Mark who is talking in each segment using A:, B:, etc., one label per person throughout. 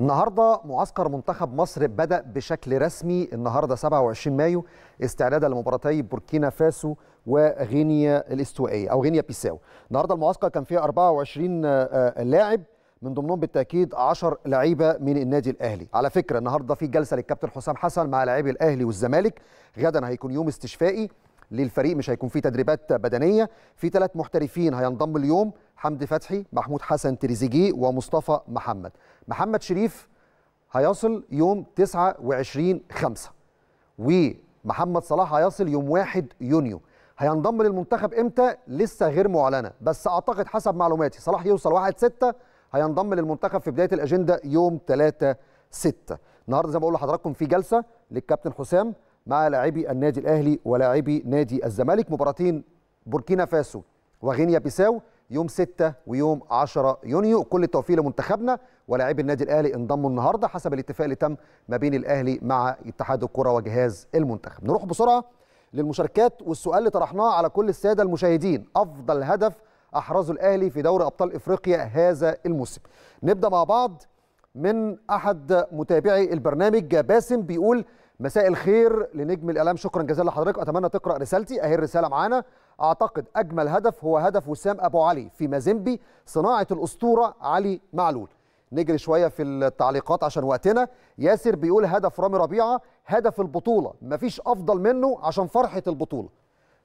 A: النهارده معسكر منتخب مصر بدا بشكل رسمي النهارده 27 مايو استعدادا لمباراتي بوركينا فاسو وغينيا الاستوائيه او غينيا بيساو النهارده المعسكر كان فيه 24 آه، آه، لاعب من ضمنهم بالتاكيد 10 لعيبه من النادي الاهلي على فكره النهارده في جلسه للكابتن حسام حسن مع لاعبي الاهلي والزمالك غدا هيكون يوم استشفائي للفريق مش هيكون في تدريبات بدنيه في ثلاث محترفين هينضم اليوم حمدي فتحي محمود حسن تريزيجيه ومصطفى محمد محمد شريف هيصل يوم 29 5 ومحمد صلاح هيصل يوم 1 يونيو هينضم للمنتخب امتى لسه غير معلنه بس اعتقد حسب معلوماتي صلاح يوصل 1 6 هينضم للمنتخب في بدايه الاجنده يوم 3 6 النهارده زي ما بقول لحضراتكم في جلسه للكابتن حسام مع لاعبي النادي الاهلي ولاعبي نادي الزمالك مباراتين بوركينا فاسو وغينيا بيساو يوم 6 ويوم 10 يونيو كل التوفيق لمنتخبنا ولاعبي النادي الاهلي انضموا النهارده حسب الاتفاق اللي تم ما بين الاهلي مع اتحاد الكره وجهاز المنتخب نروح بسرعه للمشاركات والسؤال اللي طرحناه على كل الساده المشاهدين افضل هدف احرزه الاهلي في دوري ابطال افريقيا هذا الموسم نبدا مع بعض من احد متابعي البرنامج باسم بيقول مساء الخير لنجم الاعلام شكرا جزيلا لحضرتك اتمنى تقرا رسالتي اهي الرساله معانا اعتقد اجمل هدف هو هدف وسام ابو علي في مازيمبي صناعه الاسطوره علي معلول نجري شويه في التعليقات عشان وقتنا ياسر بيقول هدف رامي ربيعه هدف البطوله مفيش افضل منه عشان فرحه البطوله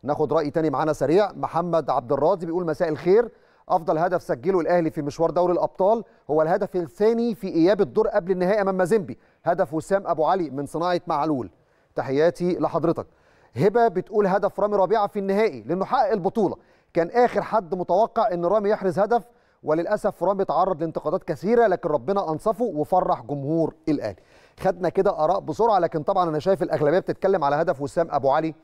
A: ناخد راي تاني معانا سريع محمد عبد الراضي بيقول مساء الخير افضل هدف سجله الاهلي في مشوار دوري الابطال هو الهدف الثاني في اياب الدور قبل النهائي امام مازيمبي هدف وسام ابو علي من صناعه معلول تحياتي لحضرتك هبه بتقول هدف رامي ربيعه في النهائي لانه حقق البطوله كان اخر حد متوقع ان رامي يحرز هدف وللاسف رامي اتعرض لانتقادات كثيره لكن ربنا انصفه وفرح جمهور الاهلي خدنا كده اراء بسرعه لكن طبعا انا شايف الاغلبيه بتتكلم على هدف وسام ابو علي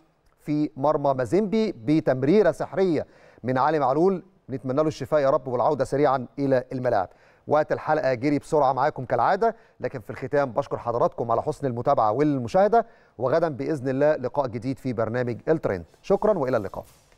A: في مرمى مازيمبي بتمريره سحريه من علي معلول بنتمنى له الشفاء يا رب والعوده سريعا الى الملاعب وقت الحلقه جري بسرعه معاكم كالعاده لكن في الختام بشكر حضراتكم على حسن المتابعه والمشاهده وغدا باذن الله لقاء جديد في برنامج الترند شكرا والى اللقاء